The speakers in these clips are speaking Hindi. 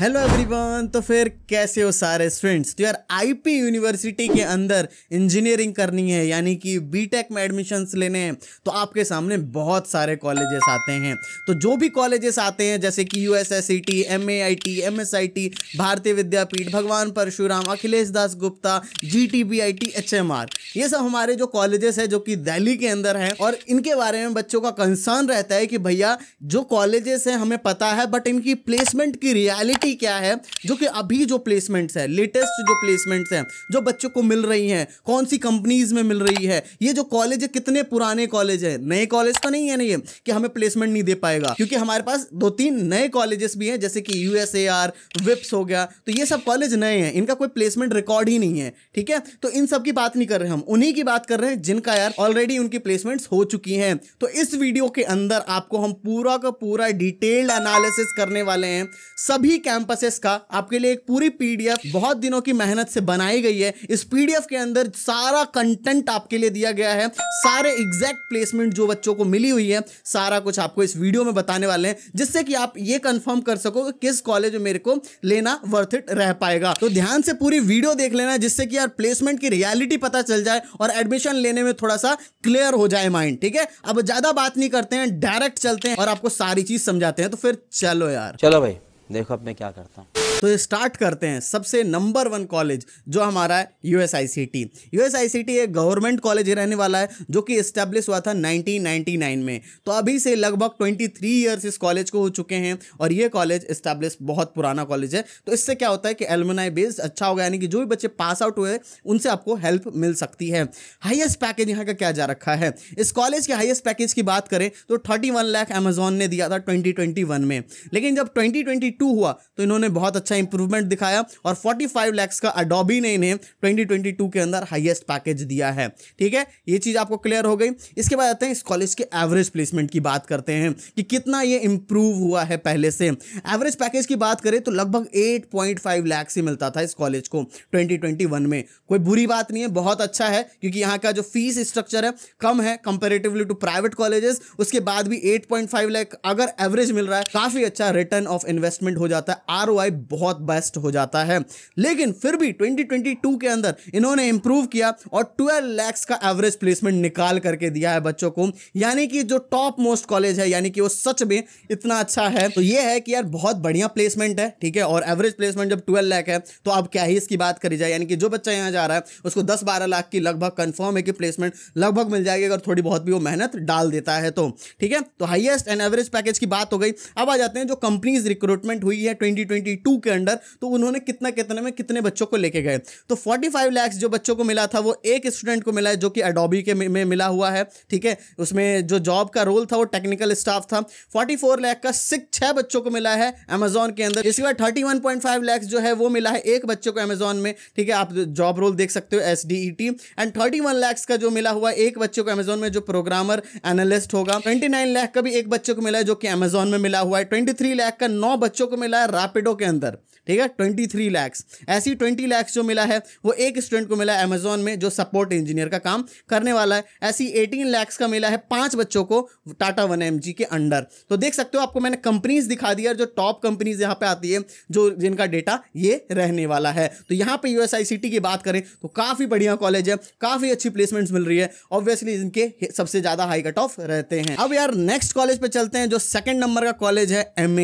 हेलो एवरीवन तो फिर कैसे हो सारे स्टूडेंट्स तो यार आईपी यूनिवर्सिटी के अंदर इंजीनियरिंग करनी है यानी कि बीटेक में एडमिशन्स लेने हैं तो आपके सामने बहुत सारे कॉलेजेस आते हैं तो जो भी कॉलेजेस आते हैं जैसे कि U S S C T M A I T M S I T Bharatiya Vidyapeeth Bhagwan Parshuram Akhilesh Das Gupta ji T B I T H M R ये सब हमारे जो कॉलेजेस है जो कि दिल्ली के अंदर हैं और इनके बारे में बच्चों का कंसर्न रहता है कि भैया जो कॉलेजेस हैं हमें पता है बट इनकी प्लेसमेंट की रियलिटी रियलिटी क्या है जो कि अभी जो प्लेसमेंट्स है लेटेस्ट जो प्लेसमेंट्स हैं जो बच्चों को मिल रही हैं कौन सी कंपनीज में मिल रही है ये जो कॉलेज है कितने पुराने कॉलेज है नए कॉलेज तो नहीं है ना ये कि हमें प्लेसमेंट नहीं दे पाएगा क्योंकि हमारे पास दो तीन नए कॉलेजेस भी हैं जैसे कि यूएसएआर विप्स हो गया तो ये सब कॉलेज नए हैं इनका कोई प्लेसमेंट रिकॉर्ड ही नहीं है ठीक है तो इन सब की बात नहीं कर रहे हम उन्हीं की बात कर रहे हैं जिनका यार ऑलरेडी उनकी प्लेसमेंट्स हो चुकी हैं तो इस वीडियो के अंदर आपको हम पूरा का पूरा डिटेल्ड एनालिसिस करने वाले हैं सभी कैंपसेस का आपके लिए एक पूरी पीडीएफ बहुत दिनों की मेहनत से बनाई गई है इस पीडीएफ के अंदर सारा कंटेंट आपके लिए दिया गया है सारे एग्जैक्ट प्लेसमेंट जो बच्चों को मिली हुई है सारा कुछ आपको इस वीडियो में बताने वाले हैं जिससे कि आप ये कंफर्म कर सको कि किस कॉलेज में मेरे को लेना वर्थ इट रह पाएगा तो ध्यान से पूरी वीडियो देख लेना जिससे कि यार प्लेसमेंट की रियलिटी पता चल जाए और एडमिशन लेने में थोड़ा सा क्लियर हो जाए माइंड ठीक है अब ज्यादा बात नहीं करते हैं डायरेक्ट चलते हैं और आपको सारी चीज समझाते हैं तो फिर चलो यार चलो भाई देखो अब मैं क्या करता हूँ तो स्टार्ट करते हैं सबसे नंबर वन कॉलेज जो हमारा है U S I C T U S I C T एक गवर्नमेंट कॉलेज रहने वाला है जो कि इस्टेब्लिश हुआ था 1999 में तो अभी से लगभग 23 ईयर्स इस कॉलेज को हो चुके हैं और ये कॉलेज इस्टेब्लिश बहुत पुराना कॉलेज है तो इससे क्या होता है कि एलमनाई बेस्ड अच्छा होगा यानी कि जो भी बच्चे पास आउट हुए उनसे आपको हेल्प मिल सकती है हाइएस्ट पैकेज यहाँ का क्या जा रखा है इस कॉलेज के हाइएस्ट पैकेज की बात करें तो थर्टी वन लैख अमेजोन ने दिया था ट्वेंटी में लेकिन जब ट्वेंटी हुआ तो इन्होंने बहुत अच्छा अच्छा इंप्रूवमेंट दिखाया और 45 लैक्स का अडोबी ने इन्हें 2022 के अंदर हाईएस्ट पैकेज दिया है ठीक है ये चीज़ आपको क्लियर हो गई इसके बाद आते हैं इस कॉलेज के एवरेज प्लेसमेंट की बात करते हैं कि कितना ये इंप्रूव हुआ है पहले से एवरेज पैकेज की बात करें तो लगभग 8.5 लाख से मिलता था इस कॉलेज को 2021 में कोई बुरी बात नहीं है बहुत अच्छा है क्योंकि यहाँ का जो फीस स्ट्रक्चर है कम है कंपेरेटिवली टू प्राइवेट कॉलेजेस उसके बाद भी एट 8.5 लाख अगर एवरेज मिल रहा है काफ़ी अच्छा रिटर्न ऑफ इन्वेस्टमेंट हो जाता है आर बहुत बहुत बेस्ट हो जाता है लेकिन फिर भी 2022 के अंदर इन्होंने इंप्रूव किया और 12 लैक्स का एवरेज प्लेसमेंट निकाल करके दिया है बच्चों को यानी कि जो टॉप मोस्ट कॉलेज है यानी कि वो सच में इतना अच्छा है तो ये है कि यार बहुत बढ़िया प्लेसमेंट है ठीक है और एवरेज प्लेसमेंट जब ट्वेल्व लैख है तो अब क्या ही इसकी बात करी जाए यानी कि जो बच्चा यहाँ जा रहा है उसको दस बारह लाख की लगभग कन्फर्म है कि प्लेसमेंट लगभग मिल जाएगी अगर थोड़ी बहुत भी वो मेहनत डाल देता है तो ठीक है तो हाइएस्ट एंड एवरेज पैकेज की बात हो गई अब आ जाते हैं जो कंपनीज रिक्रूटमेंट हुई है 2022 के अंडर तो उन्होंने कितना कितने में कितने बच्चों को लेके गए तो फोर्टी फाइव लैक्स जो बच्चों को मिला था वो एक स्टूडेंट को मिला है जो कि अडोबी के में मिला हुआ है ठीक है उसमें जो जॉब का रोल था वो टेक्निकल स्टाफ था फोर्टी फोर लैख का सिक्स छः बच्चों को मिला है अमेजोन के अंदर इसके बाद thirty one point five lakhs जो है वो मिला है एक बच्चे को अमेजोन में ठीक है आप जॉब रोल देख सकते हो S D E T and thirty one lakhs का जो मिला हुआ एक बच्चे को अमेजोन में जो प्रोग्रामर एनालिस्ट होगा ट्वेंटी नाइन लैख का भी एक बच्चे को मिला है जो कि अमेजोन में मिला हुआ है ट्वेंटी थ्री लैख का नौ बच्चों को मिला है रैपिडो के अंदर ठीक है ट्वेंटी थ्री लैक्स ऐसी ट्वेंटी लैक्स जो मिला है वो एक स्टूडेंट को मिला है अमेजोन में जो सपोर्ट इंजीनियर का काम करने वाला है ऐसी एटीन लैक्स का मिला है पाँच बच्चों को टाटा वन एम के अंडर तो देख सकते हो आपको मैंने कंपनीज दिखा दिया जो टॉप कंपनीज यहाँ पे आती है जो जिनका डेटा ये रहने वाला है तो यहाँ पर यूएसआईसीटी की बात करें तो काफ़ी बढ़िया कॉलेज है काफ़ी अच्छी प्लेसमेंट्स मिल रही है ऑब्वियसली इनके सबसे ज़्यादा हाई कट ऑफ रहते हैं अब यार नेक्स्ट कॉलेज पे चलते हैं जो सेकंड नंबर का कॉलेज है M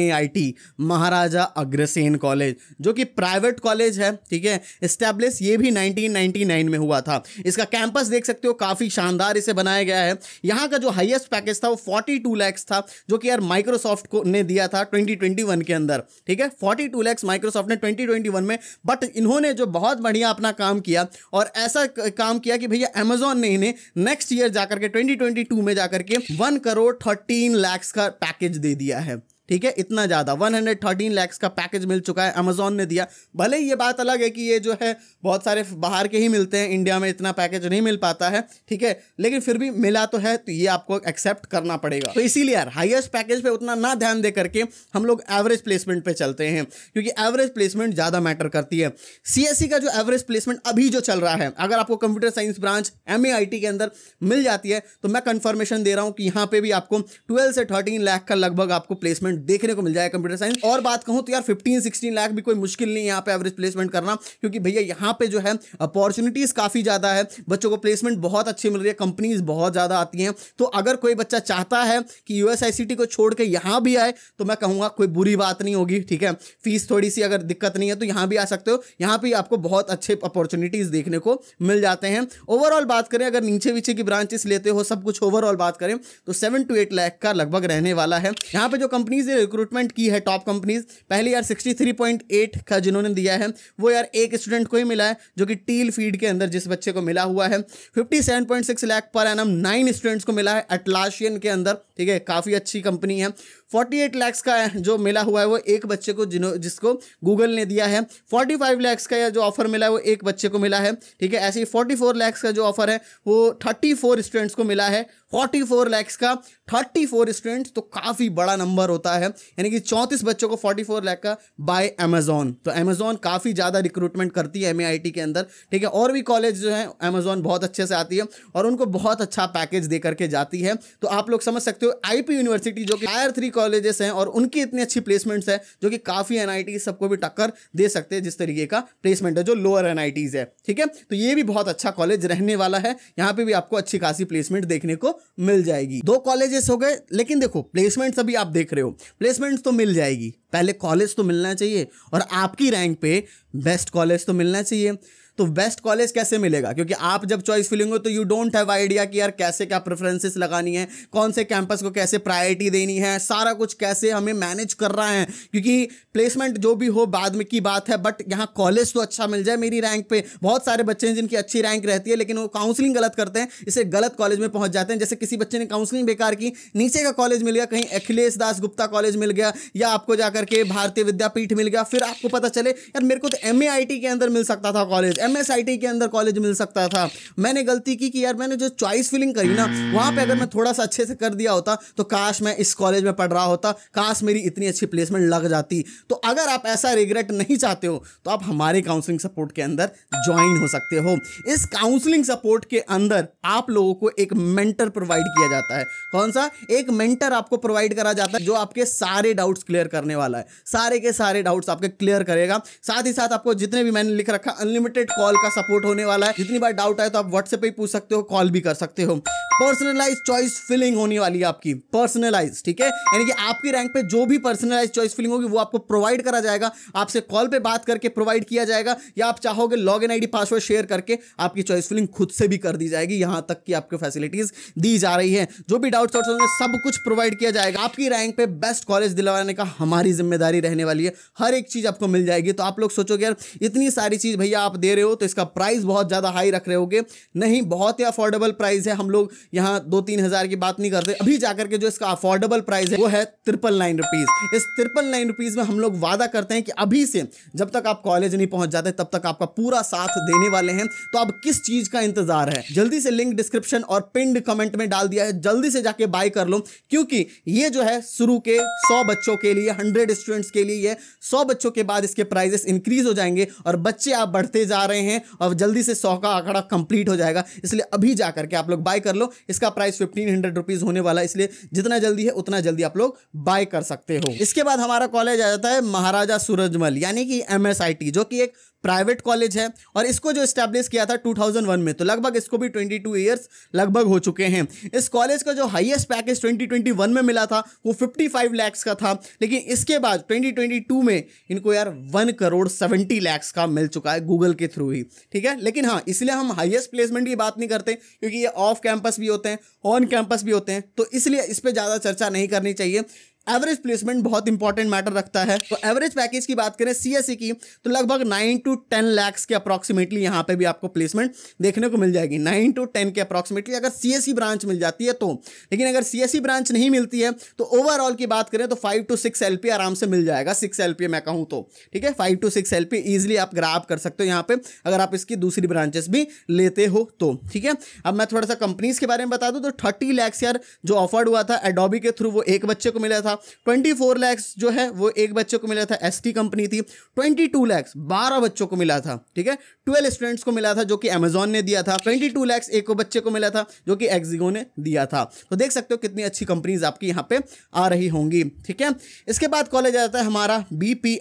Maharaja Agrasen college college जो कि प्राइवेट कॉलेज है ठीक है इस्टेब्लिश ये भी 1999 में हुआ था इसका कैंपस देख सकते हो काफ़ी शानदार इसे बनाया गया है यहाँ का जो हाईएस्ट पैकेज था वो फोर्टी टू था जो कि यार माइक्रोसॉफ्ट को ने दिया था ट्वेंटी के अंदर ठीक है फोर्टी टू माइक्रोसॉफ्ट ने ट्वेंटी में बट इन्होंने जो बहुत बढ़िया अपना काम किया और ऐसा काम किया कि भैया अमेजोन ने इन्हें नेक्स्ट ईयर जाकर के 2022 में जाकर के वन करोड़ थर्टीन लैक्स का पैकेज दे दिया है ठीक है इतना ज़्यादा 113 लैक्स का पैकेज मिल चुका है अमेजोन ने दिया भले ही ये बात अलग है कि ये जो है बहुत सारे बाहर के ही मिलते हैं इंडिया में इतना पैकेज नहीं मिल पाता है ठीक है लेकिन फिर भी मिला तो है तो ये आपको एक्सेप्ट करना पड़ेगा तो इसीलिए यार हाइएस्ट पैकेज पर उतना ना ध्यान दे करके हम लोग एवरेज प्लेसमेंट पर चलते हैं क्योंकि एवरेज प्लेसमेंट ज़्यादा मैटर करती है सी e का जो एवरेज प्लेसमेंट अभी जो चल रहा है अगर आपको कंप्यूटर साइंस ब्रांच एम के अंदर मिल जाती है तो मैं कंफर्मेशन दे रहा हूँ कि यहाँ पे भी आपको ट्वेल्व से थर्टीन लाख का लगभग आपको प्लेसमेंट देखने को मिल जाएगा कंप्यूटर साइंस और बात कहूँ तो यार फिफ्टीन सिक्सटीन लाख भी कोई मुश्किल नहीं यहाँ पे एवरेज प्लेसमेंट करना क्योंकि भैया यहाँ पे जो है अपॉर्चुनिटीज़ काफ़ी ज़्यादा है बच्चों को प्लेसमेंट बहुत अच्छी मिल रही है कंपनीज बहुत ज़्यादा आती हैं तो अगर कोई बच्चा चाहता है कि यू को छोड़ के यहाँ भी आए तो मैं कहूँगा कोई बुरी बात नहीं होगी ठीक है फीस थोड़ी सी अगर दिक्कत नहीं है तो यहाँ भी आ सकते हो यहाँ पर आपको बहुत अच्छे अपॉर्चुनिटीज़ देखने को मिल जाते हैं ओवरऑल बात करें अगर नीचे वीचे की ब्रांचेस लेते हो सब कुछ ओवरऑल बात करें तो सेवन टू एट लैख का लगभग रहने वाला है यहाँ पर जो कंपनीज से रिक्रूटमेंट की है टॉप कंपनीज पहले यार 63.8 का जिन्होंने दिया है वो यार एक स्टूडेंट को ही मिला है जो कि टील फील्ड के अंदर जिस बच्चे को मिला हुआ है 57.6 lakh per annum nine students को मिला है अटलाशियन के अंदर ठीक है काफ़ी अच्छी कंपनी है 48 लाख का जो मिला हुआ है वो एक बच्चे को जिन्हों जिसको गूगल ने दिया है 45 लाख का जो ऑफर मिला है वो एक बच्चे को मिला है ठीक है ऐसे ही 44 लाख का जो ऑफर है वो 34 स्टूडेंट्स को मिला है 44 लाख का थर्टी फोर स्टूडेंट्स तो काफ़ी बड़ा नंबर होता है यानी कि चौंतीस बच्चों को फोर्टी फोर लैक का बाय अमेजोन तो अमेजोन काफ़ी ज़्यादा रिक्रूटमेंट करती है एम के अंदर ठीक है और भी कॉलेज जो है अमेजोन बहुत अच्छे से आती है और उनको बहुत अच्छा पैकेज दे करके जाती है तो आप लोग समझ सकते हो आई यूनिवर्सिटी जो कि हायर थ्री कॉलेजेस हैं और उनकी इतनी अच्छी प्लेसमेंट्स है जो कि काफ़ी एन सबको भी टक्कर दे सकते हैं जिस तरीके का प्लेसमेंट है जो लोअर एन है ठीक है तो ये भी बहुत अच्छा कॉलेज रहने वाला है यहाँ पे भी आपको अच्छी खासी प्लेसमेंट देखने को मिल जाएगी दो कॉलेजेस चेंजेस हो गए लेकिन देखो प्लेसमेंट्स अभी आप देख रहे हो प्लेसमेंट्स तो मिल जाएगी पहले कॉलेज तो मिलना चाहिए और आपकी रैंक पे बेस्ट कॉलेज तो मिलना चाहिए तो बेस्ट कॉलेज कैसे मिलेगा क्योंकि आप जब चॉइस फिलिंग हो तो यू डोंट हैव आइडिया कि यार कैसे क्या प्रेफरेंसेस लगानी है कौन से कैंपस को कैसे प्रायोरिटी देनी है सारा कुछ कैसे हमें मैनेज कर रहा है क्योंकि प्लेसमेंट जो भी हो बाद में की बात है बट यहाँ कॉलेज तो अच्छा मिल जाए मेरी रैंक पे बहुत सारे बच्चे हैं जिनकी अच्छी रैंक रहती है लेकिन वो काउंसलिंग गलत करते हैं इसे गलत कॉलेज में पहुंच जाते हैं जैसे किसी बच्चे ने काउंसलिंग बेकार की नीचे का कॉलेज मिल गया कहीं अखिलेश दास गुप्ता कॉलेज मिल गया या आपको जाकर के भारतीय विद्यापीठ मिल गया फिर आपको पता चले यार मेरे को तो एम के अंदर मिल सकता था college M S I T के अंदर कॉलेज मिल सकता था मैंने गलती की कि यार मैंने जो चॉइस फिलिंग करी ना वहाँ पे अगर मैं थोड़ा सा अच्छे से कर दिया होता तो काश मैं इस कॉलेज में पढ़ रहा होता काश मेरी इतनी अच्छी प्लेसमेंट लग जाती तो अगर आप ऐसा रिग्रेट नहीं चाहते हो तो आप हमारे काउंसलिंग सपोर्ट के अंदर ज्वाइन हो सकते हो इस काउंसलिंग सपोर्ट के अंदर आप लोगों को एक मेंटर प्रोवाइड किया जाता है कौन सा एक मेंटर आपको प्रोवाइड करा जाता है जो आपके सारे डाउट्स क्लियर करने वाला है सारे के सारे डाउट्स आपके क्लियर करेगा साथ ही साथ आपको जितने भी मैंने लिख रखा अनलिमिटेड डायरेक्ट कॉल का सपोर्ट होने वाला है जितनी बार डाउट आए तो आप व्हाट्सएप ही पूछ सकते हो कॉल भी कर सकते हो पर्सनलाइज चॉइस फिलिंग होने वाली है आपकी पर्सनलाइज ठीक है यानी कि आपकी रैंक पे जो भी पर्सनलाइज चॉइस फिलिंग होगी वो आपको प्रोवाइड करा जाएगा आपसे कॉल पे बात करके प्रोवाइड किया जाएगा या आप चाहोगे log in I password share करके आपकी चॉइस फिलिंग खुद से भी कर दी जाएगी यहां तक की आपको फैसिलिटीज दी जा रही है जो भी डाउट शॉर्ट्स होंगे सब कुछ प्रोवाइड किया जाएगा आपकी रैंक पे बेस्ट कॉलेज दिलवाने का हमारी जिम्मेदारी रहने वाली है हर एक चीज आपको मिल जाएगी तो आप लोग सोचोगे यार इतनी सारी चीज भैया आप दे रहे रहे हो तो इसका प्राइस बहुत ज़्यादा हाई रख रहे होगे नहीं बहुत ही अफोर्डेबल प्राइस है हम लोग यहाँ दो तीन हज़ार की बात नहीं करते अभी जाकर के जो इसका अफोर्डेबल प्राइस है वो है ट्रिपल नाइन रुपीज़ इस ट्रिपल नाइन रुपीज़ में हम लोग वादा करते हैं कि अभी से जब तक आप कॉलेज नहीं पहुँच जाते तब तक आपका पूरा साथ देने वाले हैं तो अब किस चीज़ का इंतज़ार है जल्दी से लिंक डिस्क्रिप्शन और पिंड कमेंट में डाल दिया है जल्दी से जाके बाय कर लो क्योंकि ये जो है शुरू के सौ बच्चों के लिए हंड्रेड स्टूडेंट्स के लिए सौ बच्चों के बाद इसके प्राइजेस इंक्रीज हो जाएंगे और बच्चे आप बढ़ते जा रहे हैं और जल्दी से सौ का आंकड़ा कंप्लीट हो जाएगा इसलिए अभी जा करके आप लोग बाय कर लो इसका प्राइस फिफ्टीन हंड्रेड रुपीज़ होने वाला है इसलिए जितना जल्दी है उतना जल्दी आप लोग बाय कर सकते हो इसके बाद हमारा कॉलेज आ जाता है महाराजा सूरजमल यानी कि एम जो कि एक प्राइवेट कॉलेज है और इसको जो इस्टेब्लिश किया था 2001 में तो लगभग इसको भी 22 इयर्स लगभग हो चुके हैं इस कॉलेज का जो हाईएस्ट पैकेज 2021 में मिला था वो 55 लाख का था लेकिन इसके बाद 2022 में इनको यार 1 करोड़ 70 लाख का मिल चुका है गूगल के थ्रू ही ठीक है लेकिन हाँ इसलिए हम हाइएस्ट प्लेसमेंट की बात नहीं करते क्योंकि ये ऑफ कैंपस भी होते हैं ऑन कैंपस भी होते हैं तो इसलिए इस पर ज़्यादा चर्चा नहीं करनी चाहिए एवरेज प्लेसमेंट बहुत इंपॉर्टेंट मैटर रखता है तो एवरेज पैकेज की बात करें सीएससी e की तो लगभग नाइन टू टेन लैक्स के अप्रॉक्सीमेटली यहाँ पे भी आपको प्लेसमेंट देखने को मिल जाएगी नाइन टू टेन के अप्रॉक्सीमेटली अगर सीएससी ब्रांच e मिल जाती है तो लेकिन अगर सीएससी ब्रांच e नहीं मिलती है तो ओवरऑल की बात करें तो फाइव टू सिक्स एल आराम से मिल जाएगा सिक्स एल मैं कहूँ तो ठीक है five to six L P आप ग्राफ कर सकते हो यहाँ पे अगर आप इसकी दूसरी ब्रांचेस भी लेते हो तो ठीक है अब मैं थोड़ा सा कंपनीज के बारे में बता दूँ तो थर्टी लैक्स यार जो ऑफर्ड हुआ था एडोबी के थ्रू वो एक बच्चे को मिला था था ट्वेंटी फोर लैक्स जो है वो एक बच्चे को मिला था एस कंपनी थी ट्वेंटी टू लैक्स बारह बच्चों को मिला था ठीक है ट्वेल्व स्टूडेंट्स को मिला था जो कि अमेजोन ने दिया था ट्वेंटी टू लैक्स एक बच्चे को मिला था जो कि एक्जिगो ने दिया था तो देख सकते हो कितनी अच्छी कंपनीज आपकी यहाँ पे आ रही होंगी ठीक है इसके बाद कॉलेज आ जाता है हमारा बी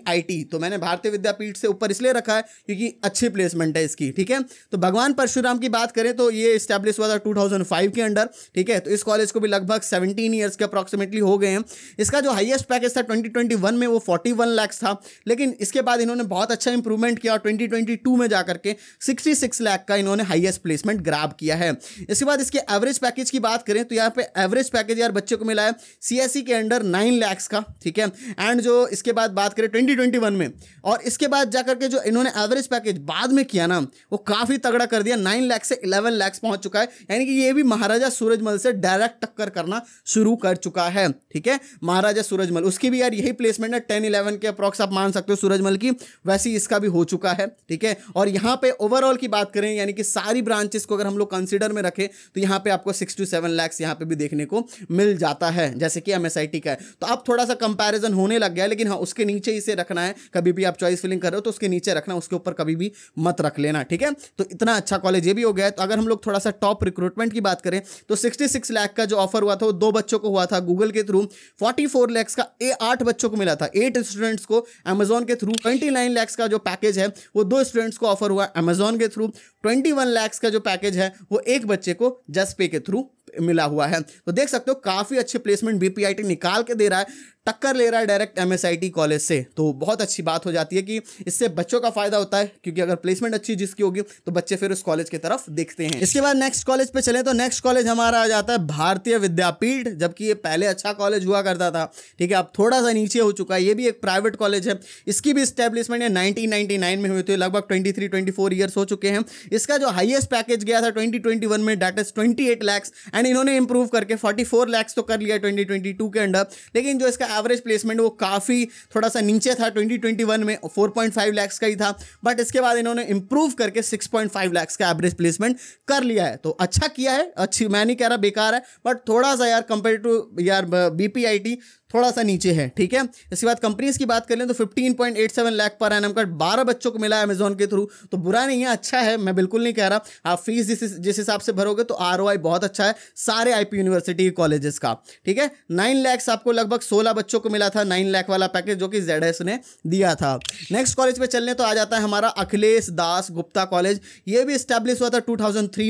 तो मैंने भारतीय विद्यापीठ से ऊपर इसलिए रखा है क्योंकि अच्छी प्लेसमेंट है इसकी ठीक है तो भगवान परशुराम की बात करें तो ये स्टैब्लिश हुआ था 2005 के अंडर ठीक है तो इस कॉलेज को भी लगभग 17 ईयर्स के अप्रॉक्सीमेटली हो गए हैं इसका जो हाईएस्ट पैकेज था 2021 में वो 41 लाख था लेकिन इसके बाद इन्होंने बहुत अच्छा इंप्रूवमेंट किया और 2022 में जाकर के 66 लाख का इन्होंने हाईएस्ट प्लेसमेंट ग्राब किया है इसके बाद इसके एवरेज पैकेज की बात करें तो यहाँ पे एवरेज पैकेज यार बच्चे को मिला है सी e के अंडर नाइन लैक्स का ठीक है एंड जो इसके बाद बात करें ट्वेंटी में और इसके बाद जाकर के जो इन्होंने एवरेज पैकेज बाद में किया ना वो काफ़ी तगड़ा कर दिया नाइन लैख से इलेवन लैक्स पहुंच चुका है यानी कि ये भी महाराजा सूरजमल से डायरेक्ट टक्कर करना शुरू कर चुका है ठीक है महाराजा सूरजमल उसकी भी यार यही प्लेसमेंट है टेन इलेवन के अप्रॉक्स आप मान सकते हो सूरजमल की वैसी इसका भी हो चुका है ठीक है और यहाँ पे ओवरऑल की बात करें यानी कि सारी ब्रांचेस को अगर हम लोग कंसिडर में रखें तो यहाँ पे आपको सिक्स टू सेवन लैक्स यहाँ पे भी देखने को मिल जाता है जैसे कि एम का है तो आप थोड़ा सा कंपेरिजन होने लग गया लेकिन हाँ उसके नीचे इसे रखना है कभी भी आप चॉइस फिलिंग कर रहे हो तो उसके नीचे रखना उसके ऊपर कभी भी मत रख लेना ठीक है तो इतना अच्छा कॉलेज ये भी हो गया तो अगर हम लोग थोड़ा सा टॉप रिक्रूटमेंट की बात करें तो सिक्सटी सिक्स लाख का जो ऑफर हुआ था वो दो बच्चों को हुआ था गूगल के through forty forty four lakhs का ए आठ बच्चों को मिला था एट स्टूडेंट्स को अमेजोन के थ्रू ट्वेंटी नाइन लैक्स का जो पैकेज है वो दो स्टूडेंट्स को ऑफर हुआ अमेजोन के थ्रू ट्वेंटी वन लैक्स का जो पैकेज है वो एक बच्चे को जस्ट पे के थ्रू मिला हुआ है तो देख सकते हो काफ़ी अच्छे प्लेसमेंट बीपीआईटी निकाल के दे रहा है टक्कर ले रहा है डायरेक्ट एम कॉलेज से तो बहुत अच्छी बात हो जाती है कि इससे बच्चों का फायदा होता है क्योंकि अगर प्लेसमेंट अच्छी जिसकी होगी तो बच्चे फिर उस कॉलेज की तरफ देखते हैं इसके बाद नेक्स्ट कॉलेज पे चले तो नेक्स्ट कॉलेज हमारा आ जाता है भारतीय विद्यापीठ जबकि ये पहले अच्छा कॉलेज हुआ करता था ठीक है अब थोड़ा सा नीचे हो चुका है ये भी एक प्राइवेट कॉलेज है इसकी भी स्टैब्लिशमेंट है नाइनटीन में हुई थी लगभग ट्वेंटी थ्री ट्वेंटी फोर हो चुके हैं इसका जो हाइएस्ट पैकेज गया था ट्वेंटी ट्वेंटी वन में that is twenty eight lakhs and इन्होंने इंप्रूव करके फोर्टी फोर लैक्स तो कर लिया ट्वेंटी ट्वेंटी टू के अंडर लेकिन जो इसका एवरेज प्लेसमेंट वो काफ़ी थोड़ा सा नीचे था 2021 में 4.5 लाख का ही था बट इसके बाद इन्होंने इंप्रूव करके 6.5 लैक्स का एवरेज प्लेसमेंट कर लिया है तो अच्छा किया है अच्छी मैं नहीं कह रहा बेकार है बट थोड़ा सा यार कंपेयर टू यार बी थोड़ा सा नीचे है ठीक है इसके बाद कंपनीज की बात कर लें तो 15.87 लाख पर एम का बारह बच्चों को मिला अमेजोन के थ्रू तो बुरा नहीं है अच्छा है मैं बिल्कुल नहीं कह रहा आप फीस जिस जिस हिसाब से भरोगे तो आर बहुत अच्छा है सारे आई यूनिवर्सिटी कॉलेजेस का ठीक है नाइन लैक्स आपको लगभग सोलह बच्चों को मिला था नाइन लैख वाला पैकेज जो कि जेड ने दिया था नेक्स्ट कॉलेज पर चलने तो आ जाता है हमारा अखिलेश दास गुप्ता कॉलेज ये भी स्टैब्लिश हुआ था टू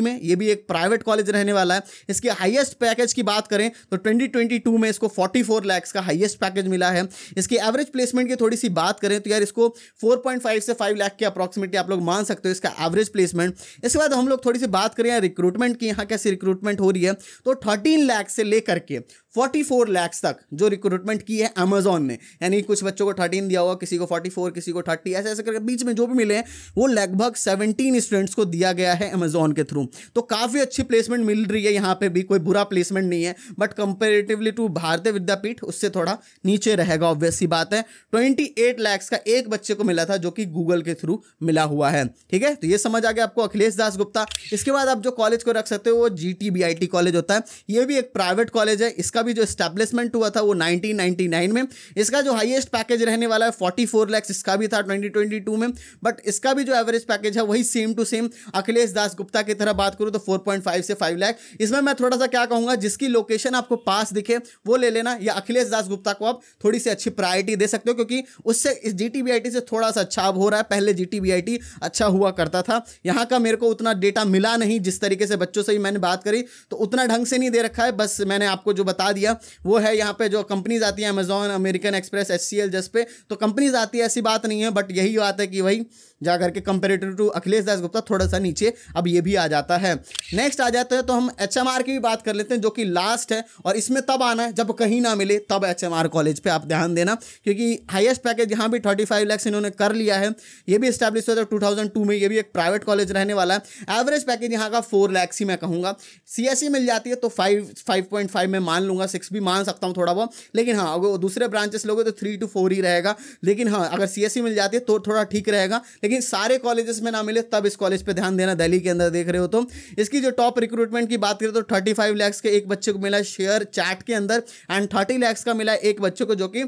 में ये भी एक प्राइवेट कॉलेज रहने वाला है इसके हाइएस्ट पैकेज की बात करें तो ट्वेंटी में इसको फोर्टी लाख लैक्स का हाइएस्ट पैकेज मिला है इसकी एवरेज प्लेसमेंट की थोड़ी सी बात करें तो यार इसको 4.5 से 5 लाख के अप्रॉक्सिमेटली आप लोग मान सकते हो इसका एवरेज प्लेसमेंट इसके बाद हम लोग थोड़ी सी बात करें यार रिक्रूटमेंट की यहाँ कैसी रिक्रूटमेंट हो रही है तो थर्टीन लैख से लेकर के 44 लाख तक जो रिक्रूटमेंट की है अमेजोन ने यानी कुछ बच्चों को 13 दिया हुआ किसी को 44 किसी को 30 ऐसे ऐसे करके बीच में जो भी मिले हैं वो लगभग 17 स्टूडेंट्स को दिया गया है अमेजोन के थ्रू तो काफ़ी अच्छी प्लेसमेंट मिल रही है यहाँ पे भी कोई बुरा प्लेसमेंट नहीं है बट कंपेरेटिवली टू भारतीय विद्यापीठ उस उससे थोड़ा नीचे रहेगा ऑब्वियस ही बात है ट्वेंटी एट लैक्स का एक बच्चे को मिला था जो कि गूगल के थ्रू मिला हुआ है ठीक है तो ये समझ आ गया आपको अखिलेश दास गुप्ता इसके बाद आप जो कॉलेज को रख सकते हो वो जी कॉलेज होता है ये भी एक प्राइवेट कॉलेज है इसका भी जो स्टैब्लिशमेंट हुआ था वो 1999 में इसका जो हाइएस्ट पैकेज रहने वाला है 44 लैक्स इसका भी था 2022 में बट इसका भी जो एवरेज पैकेज है वही same to same Akhilesh Das Gupta की तरह बात करूँ तो 4.5 से फाइव लाख इसमें मैं थोड़ा सा क्या कहूँगा जिसकी लोकेशन आपको पास दिखे वो ले लेना या अखिलेश ब्रजेश दास गुप्ता को आप थोड़ी सी अच्छी प्रायोरिटी दे सकते हो क्योंकि उससे इस जी से थोड़ा सा अच्छा हो रहा है पहले जी अच्छा हुआ करता था यहाँ का मेरे को उतना डेटा मिला नहीं जिस तरीके से बच्चों से भी मैंने बात करी तो उतना ढंग से नहीं दे रखा है बस मैंने आपको जो बता दिया वो है यहाँ पर जो कंपनीज आती हैं Amazon American Express S C पे तो कंपनीज आती है ऐसी बात नहीं है बट यही बात है कि भाई जा करके कंपेरेटिव टू अखिलेश दास गुप्ता थोड़ा सा नीचे अब ये भी आ जाता है नेक्स्ट आ जाता है तो हम एच की भी बात कर लेते हैं जो कि लास्ट है और इसमें तब आना है जब कहीं ना मिले तब सब एच कॉलेज पर आप ध्यान देना क्योंकि हाइएस्ट पैकेज यहाँ भी थर्टी फाइव लैक्स इन्होंने कर लिया है ये भी स्टैब्लिश हुआ था टू थाउजेंड टू में ये भी एक प्राइवेट कॉलेज रहने वाला है एवरेज पैकेज यहाँ का फोर लैक्स ही मैं कहूँगा सी e मिल जाती है तो फाइव फाइव पॉइंट फाइव में मान लूँगा सिक्स भी मान सकता हूँ थोड़ा बहुत लेकिन हाँ अगर दूसरे ब्रांचेस लोगे तो थ्री टू फोर ही रहेगा लेकिन हाँ अगर सी e मिल जाती है तो थोड़ा ठीक रहेगा लेकिन सारे कॉलेजेस में ना मिले तब इस कॉलेज पर ध्यान देना दिल्ली के अंदर देख रहे हो तो इसकी जो टॉप रिक्रूटमेंट की बात करें तो थर्टी फाइव लैक्स के एक बच्चे को मिला शेयर चैट के अंदर एंड थर्टी लैक्स इसका मिला एक बच्चे को जो कि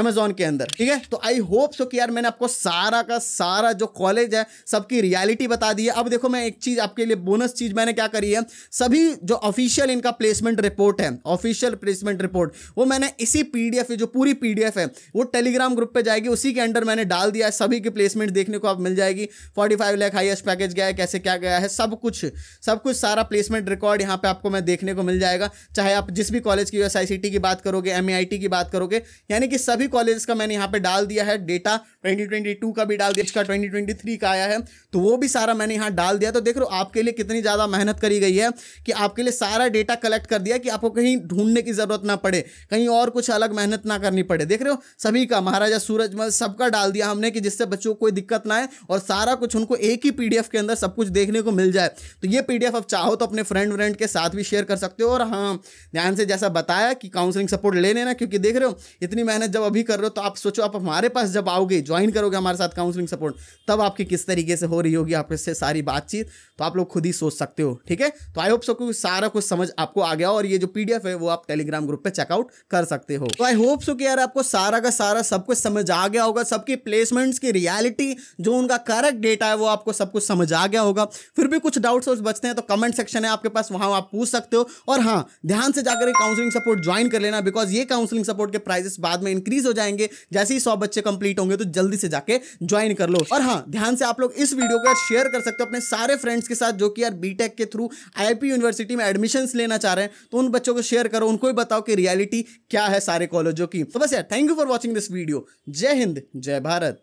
अमेजोन के अंदर ठीक है तो आई होप सो कि यार मैंने आपको सारा का सारा जो कॉलेज है सबकी रियलिटी बता दी है अब देखो मैं एक चीज़ आपके लिए बोनस चीज़ मैंने क्या करी है सभी जो ऑफिशियल इनका प्लेसमेंट रिपोर्ट है ऑफिशियल प्लेसमेंट रिपोर्ट वो मैंने इसी पी जो पूरी पी है वो टेलीग्राम ग्रुप पर जाएगी उसी के अंडर मैंने डाल दिया है सभी की प्लेसमेंट देखने को आप मिल जाएगी forty five lakh highest package गया है कैसे क्या गया है सब कुछ सब कुछ सारा प्लेसमेंट रिकॉर्ड यहाँ पे आपको मैं देखने को मिल जाएगा चाहे आप जिस भी कॉलेज की यू की बात करोगे एम की बात करोगे यानी कि सभी सभी कॉलेज का मैंने यहाँ पे डाल दिया है डेटा 2022 का भी डाल दिया इसका 2023 का आया है तो वो भी सारा मैंने यहाँ डाल दिया तो देख रहे हो आपके लिए कितनी ज़्यादा मेहनत करी गई है कि आपके लिए सारा डेटा कलेक्ट कर दिया कि आपको कहीं ढूंढने की ज़रूरत ना पड़े कहीं और कुछ अलग मेहनत ना करनी पड़े देख रहे हो सभी का महाराजा सूरजमल सबका डाल दिया हमने कि जिससे बच्चों को कोई दिक्कत ना आए और सारा कुछ उनको एक ही पी के अंदर सब कुछ देखने को मिल जाए तो ये पी आप चाहो तो अपने फ्रेंड व्रेंड के साथ भी शेयर कर सकते हो और हाँ ध्यान से जैसा बताया कि काउंसलिंग सपोर्ट ले लेना क्योंकि देख रहे हो इतनी मेहनत जब अभी कर रहे हो तो आप सोचो आप हमारे पास जब आओगे ज्वाइन करोगे हमारे साथ काउंसलिंग सपोर्ट तब आपकी किस तरीके से हो रही होगी आपसे सारी बातचीत तो आप लोग खुद ही सोच सकते हो ठीक है तो आई होप सो कि सारा कुछ समझ आपको आ गया और ये जो पी है वो आप टेलीग्राम ग्रुप पर चेकआउट कर सकते हो तो आई होप सो कि यार आपको सारा का सारा सब कुछ समझ आ गया होगा सबकी प्लेसमेंट्स की रियालिटी जो उनका करेक्ट डेटा है वो आपको सब कुछ समझ आ गया होगा फिर भी कुछ डाउट्स और बचते हैं तो कमेंट सेक्शन है आपके पास वहाँ आप पूछ सकते हो और हाँ ध्यान से जाकर काउंसलिंग सपोर्ट ज्वाइन कर लेना बिकॉज ये काउंसलिंग सपोर्ट के प्राइजेस बाद में इंक्रीज रिलीज हो जाएंगे जैसे ही सौ बच्चे कंप्लीट होंगे तो जल्दी से जाके ज्वाइन कर लो और हाँ ध्यान से आप लोग इस वीडियो को शेयर कर सकते हो अपने सारे फ्रेंड्स के साथ जो कि यार बीटेक के थ्रू आई यूनिवर्सिटी में एडमिशन लेना चाह रहे हैं तो उन बच्चों को शेयर करो उनको भी बताओ कि रियलिटी क्या है सारे कॉलेजों की तो बस यार thank you for watching this video जय हिंद जय भारत